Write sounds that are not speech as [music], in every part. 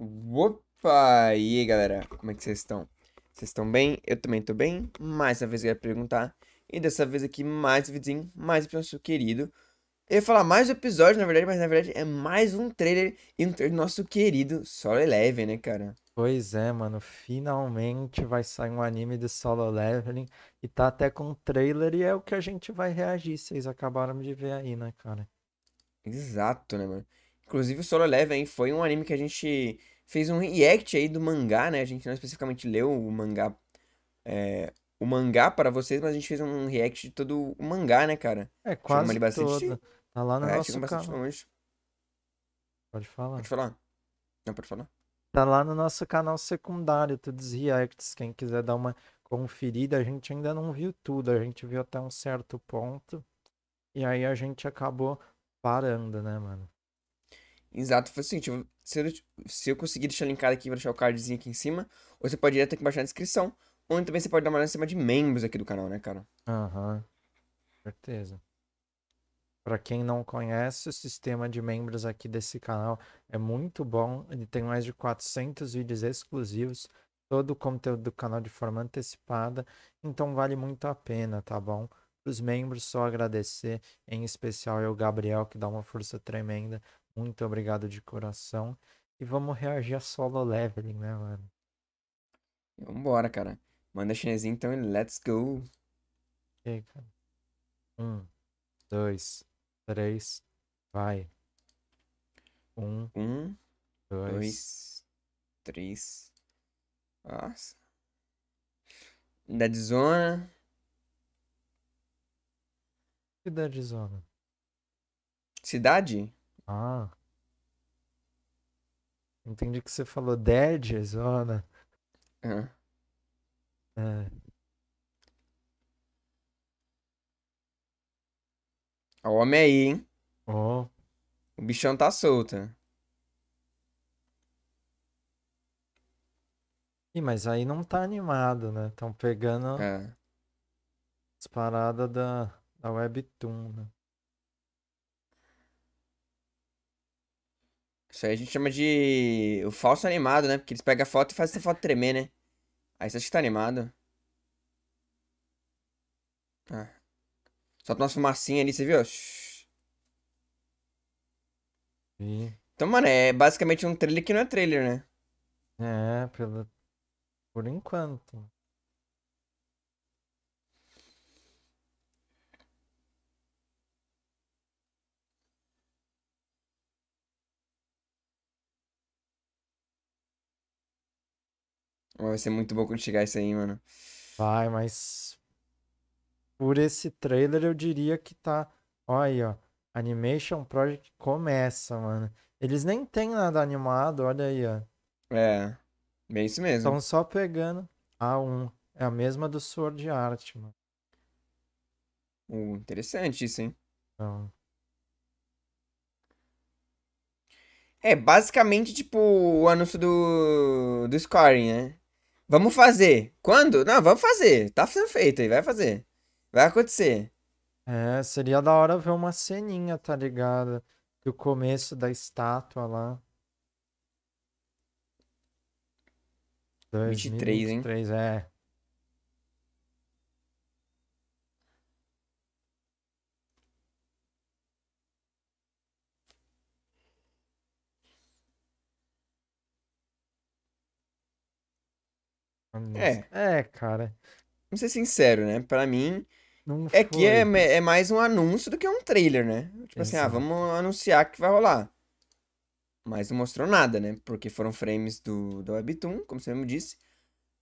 Opa! E aí, galera? Como é que vocês estão? Vocês estão bem? Eu também tô bem. Mais uma vez eu ia perguntar. E dessa vez aqui, mais um vídeo, mais um nosso querido. Eu ia falar mais um episódio, na verdade, mas na verdade é mais um trailer e um trailer do nosso querido Solo Eleven, né, cara? Pois é, mano. Finalmente vai sair um anime de Solo Leveling. E tá até com um trailer e é o que a gente vai reagir. Vocês acabaram de ver aí, né, cara? Exato, né, mano? Inclusive, o Solo Leveling foi um anime que a gente fez um react aí do mangá, né? A gente não especificamente leu o mangá, é, o mangá para vocês, mas a gente fez um react de todo o mangá, né, cara? É, quase bastante... Tá lá no é, nosso canal. Pode falar. Pode falar. Não, pode falar. Tá lá no nosso canal secundário, todos os reacts. Quem quiser dar uma conferida, a gente ainda não viu tudo. A gente viu até um certo ponto. E aí a gente acabou parando, né, mano? Exato, foi assim, o tipo, seguinte, se eu, se eu conseguir deixar linkado aqui, vou deixar o cardzinho aqui em cima, ou você pode ir até aqui embaixo na descrição, ou também você pode dar uma olhada em cima de membros aqui do canal, né, cara? Aham, uhum. certeza. Para quem não conhece, o sistema de membros aqui desse canal é muito bom, ele tem mais de 400 vídeos exclusivos, todo o conteúdo do canal de forma antecipada, então vale muito a pena, tá bom? Para os membros, só agradecer, em especial o Gabriel, que dá uma força tremenda muito obrigado de coração. E vamos reagir a solo leveling, né, mano? Vambora, cara. Manda chinesinho então e let's go. E cara. Um, dois, três, vai. Um, um dois, dois, três. Nossa. Deadzona. Cidade Zona. Cidade? Ah. Entendi que você falou Dead Zona. É. é. O homem aí, hein? Ó. Oh. O bichão tá solto. Ih, mas aí não tá animado, né? Tão pegando é. as paradas da, da Webtoon, né? Isso aí a gente chama de. O falso animado, né? Porque eles pegam a foto e fazem essa foto tremer, né? Aí você acha que tá animado. Ah. Solta uma fumacinha ali, você viu? Sim. Então, mano, é basicamente um trailer que não é trailer, né? É, pelo. Por enquanto. Vai ser muito bom quando chegar isso aí, mano. Vai, mas. Por esse trailer eu diria que tá. Olha aí, ó. Animation Project começa, mano. Eles nem tem nada animado, olha aí, ó. É. Bem isso mesmo. Estão só pegando a 1. Um. É a mesma do Sword Art, mano. Uh, interessante isso, hein? Então... É, basicamente, tipo, o anúncio do, do Scoring, né? Vamos fazer. Quando? Não, vamos fazer. Tá sendo feito aí, vai fazer. Vai acontecer. É, seria da hora ver uma ceninha, tá ligado? Do começo da estátua lá. 23, 2023, hein? é. É. É, cara. Vamos ser sincero, né? Pra mim, não é foi. que é, é, mais um anúncio do que um trailer, né? Tipo assim, ah, vamos anunciar que vai rolar. Mas não mostrou nada, né? Porque foram frames do, do Webtoon, como você mesmo disse,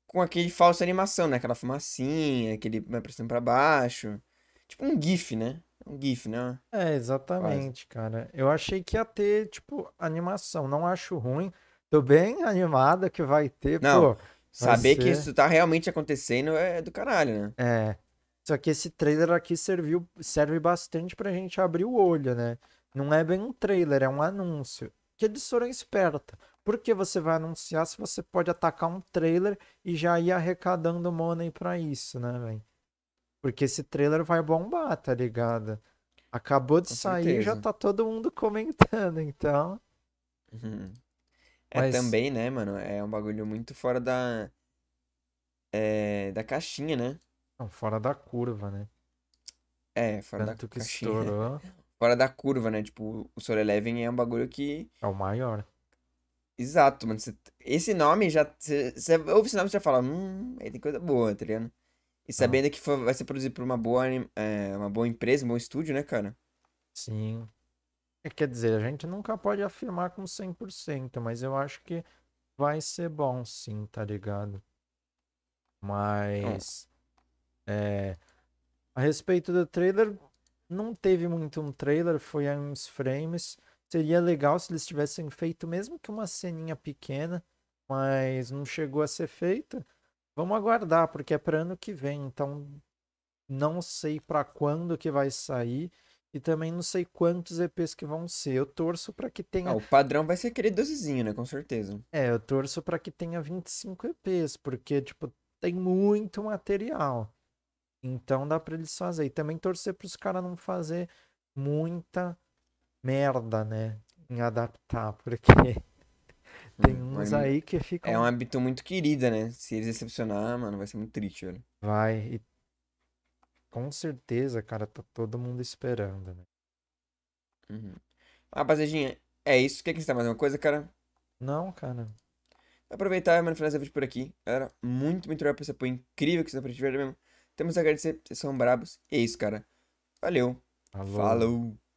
com aquele falso animação, né? Aquela fumacinha, aquele vai pressionando pra baixo. Tipo um GIF, né? Um GIF, né? É, exatamente, Quase. cara. Eu achei que ia ter, tipo, animação. Não acho ruim. Tô bem animada que vai ter, não. pô. Saber ser... que isso tá realmente acontecendo é do caralho, né? É. Só que esse trailer aqui serviu, serve bastante pra gente abrir o olho, né? Não é bem um trailer, é um anúncio. Que eles esperta. Por que você vai anunciar se você pode atacar um trailer e já ir arrecadando money pra isso, né, velho? Porque esse trailer vai bombar, tá ligado? Acabou de Com sair e já tá todo mundo comentando, então. Uhum. É também, né, mano? É um bagulho muito fora da. É, da caixinha, né? Não, fora da curva, né? É, fora Tanto da que caixinha. Estourou. [laughs] Fora da curva, né? Tipo, o Soul Eleven é um bagulho que. É o maior. Exato, mano. Cê... Esse nome já. Você ouve esse nome e já fala, hum, aí tem coisa boa, tá ligado? E sabendo ah. que foi, vai ser produzido por uma boa, é, uma boa empresa, um bom estúdio, né, cara? Sim. É, quer dizer, a gente nunca pode afirmar com 100%, mas eu acho que vai ser bom sim, tá ligado? Mas. É, a respeito do trailer, não teve muito um trailer, foi uns frames. Seria legal se eles tivessem feito mesmo que uma ceninha pequena, mas não chegou a ser feita. Vamos aguardar, porque é para ano que vem, então não sei para quando que vai sair. E também não sei quantos EPs que vão ser. Eu torço para que tenha. Ah, o padrão vai ser aquele 12zinho, né? Com certeza. É, eu torço para que tenha 25 EPs, porque, tipo, tem muito material. Então dá pra eles fazer. E também torcer pros caras não fazer muita merda, né? Em adaptar, porque [laughs] tem hum, uns é aí que ficam. É um hábito muito querido, né? Se eles decepcionar, mano, vai ser muito triste, velho. Vai. E com certeza, cara, tá todo mundo esperando, né? Uhum. Ah, rapaziadinha, é isso. Quer que tá mais uma coisa, cara? Não, cara. Aproveitar, mano, finalizar o vídeo por aqui. Galera, muito, muito obrigado por esse apoio incrível que vocês estão pra mesmo. Temos a agradecer, vocês são brabos. E é isso, cara. Valeu. Alô. Falou.